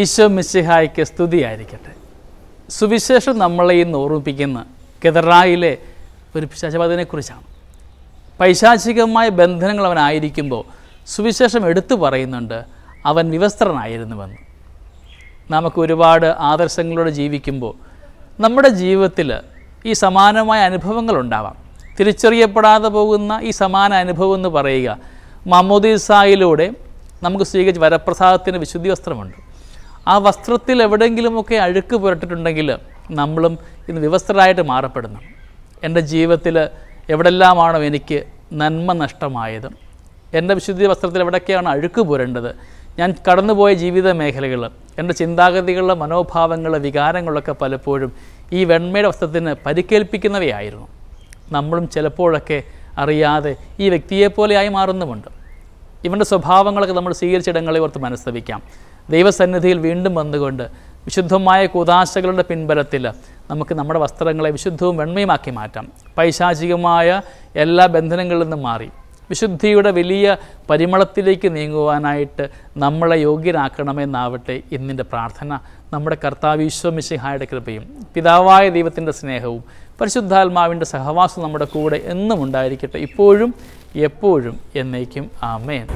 ഈശോ മിസ്സിഹായ്ക്ക് സ്തുതിയായിരിക്കട്ടെ സുവിശേഷം നമ്മളെ ഇന്ന് ഓർമ്മിപ്പിക്കുന്ന കെതറായിലെ ഒരു പിശാചവാദിനെക്കുറിച്ചാണ് പൈശാചികമായ ബന്ധനങ്ങൾ അവനായിരിക്കുമ്പോൾ സുവിശേഷം എടുത്തു പറയുന്നുണ്ട് അവൻ വിവസ്ത്രനായിരുന്നുവെന്ന് നമുക്ക് ഒരുപാട് ആദർശങ്ങളോട് ജീവിക്കുമ്പോൾ നമ്മുടെ ജീവിതത്തിൽ ഈ സമാനമായ ഉണ്ടാവാം തിരിച്ചറിയപ്പെടാതെ പോകുന്ന ഈ സമാന അനുഭവം എന്ന് പറയുക മമോദീസായിലൂടെ നമുക്ക് സ്വീകരിച്ച് വരപ്രസാദത്തിന് വിശുദ്ധി വസ്ത്രമുണ്ട് ആ വസ്ത്രത്തിൽ എവിടെയെങ്കിലുമൊക്കെ അഴുക്ക് പുരട്ടിട്ടുണ്ടെങ്കിൽ നമ്മളും ഇന്ന് വിവസ്ത്രരായിട്ട് മാറപ്പെടുന്നു എൻ്റെ ജീവിതത്തിൽ എവിടെല്ലാമാണോ എനിക്ക് നന്മ നഷ്ടമായത് എൻ്റെ വിശുദ്ധി വസ്ത്രത്തിൽ എവിടെയൊക്കെയാണ് അഴുക്ക് പുരണ്ടത് ഞാൻ കടന്നുപോയ ജീവിത മേഖലകൾ എൻ്റെ ചിന്താഗതികളുടെ മനോഭാവങ്ങൾ വികാരങ്ങളൊക്കെ പലപ്പോഴും ഈ വെണ്മയുടെ വസ്ത്രത്തിന് പരിക്കേൽപ്പിക്കുന്നവയായിരുന്നു നമ്മളും ചിലപ്പോഴൊക്കെ അറിയാതെ ഈ വ്യക്തിയെപ്പോലെയായി മാറുന്നുമുണ്ട് ഇവൻ്റെ സ്വഭാവങ്ങളൊക്കെ നമ്മൾ സ്വീകരിച്ചിടങ്ങളെ ഓർത്ത് മനസ്തവിക്കാം ദൈവസന്നിധിയിൽ വീണ്ടും വന്നുകൊണ്ട് വിശുദ്ധമായ കൂതാശകളുടെ പിൻബലത്തിൽ നമുക്ക് നമ്മുടെ വസ്ത്രങ്ങളെ വിശുദ്ധവും വെണ്മയുമാക്കി മാറ്റാം പൈശാചികമായ എല്ലാ ബന്ധനങ്ങളിൽ നിന്നും മാറി വിശുദ്ധിയുടെ വലിയ പരിമളത്തിലേക്ക് നീങ്ങുവാനായിട്ട് നമ്മളെ യോഗ്യരാക്കണമെന്നാവട്ടെ ഇന്നിൻ്റെ പ്രാർത്ഥന നമ്മുടെ കർത്താവ് ഈശ്വമിശിഹായുടെ കൃപയും പിതാവായ ദൈവത്തിൻ്റെ സ്നേഹവും പരിശുദ്ധാത്മാവിൻ്റെ സഹവാസം നമ്മുടെ കൂടെ എന്നും ഉണ്ടായിരിക്കട്ടെ ഇപ്പോഴും എപ്പോഴും എന്നേക്കും ആമേൻ